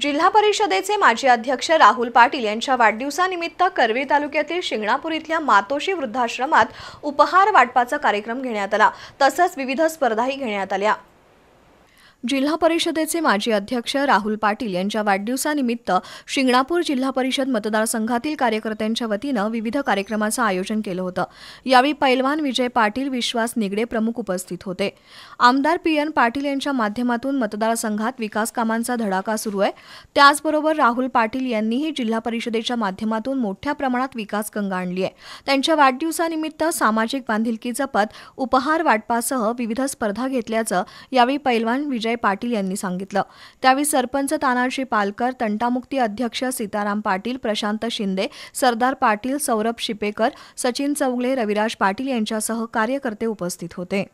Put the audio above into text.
जिल्हा परिषदेचे माजी अध्यक्ष राहुल पाटील यांच्या वाढदिवसानिमित्त करवी तालुक्यातील शिंगणापूर इथल्या मातोशी वृद्धाश्रमात उपहार वाटपाचा कार्यक्रम घेण्यात आला तसंच विविध स्पर्धाही घेण्यात आल्या जिल्हा परिषदेचे माजी अध्यक्ष राहुल पाटील यांच्या वाढदिवसानिमित्त शिंगणापूर जिल्हा परिषद मतदारसंघातील कार्यकर्त्यांच्या वतीनं विविध कार्यक्रमाचं आयोजन केलं होतं यावेळी पैलवान विजय पाटील विश्वास निगडे प्रमुख उपस्थित होते आमदार पी एन पाटील यांच्या माध्यमातून मतदारसंघात विकास कामांचा धडाका सुरू आहे त्याचबरोबर राहुल पाटील यांनीही जिल्हा परिषदेच्या माध्यमातून मोठ्या प्रमाणात विकास गंगा आणली आहे त्यांच्या वाढदिवसानिमित्त सामाजिक बांधिलकी जपत उपहार वाटपासह विविध स्पर्धा घेतल्याचं यावेळी पैलवान विजय पाटील यांनी सांगितलं त्यावेळी सरपंच तानाजी पालकर तंटामुक्ती अध्यक्ष सीताराम पाटील प्रशांत शिंदे सरदार पाटील सौरभ शिपेकर सचिन चौगले रविराज पाटील यांच्यासह कार्यकर्ते उपस्थित होते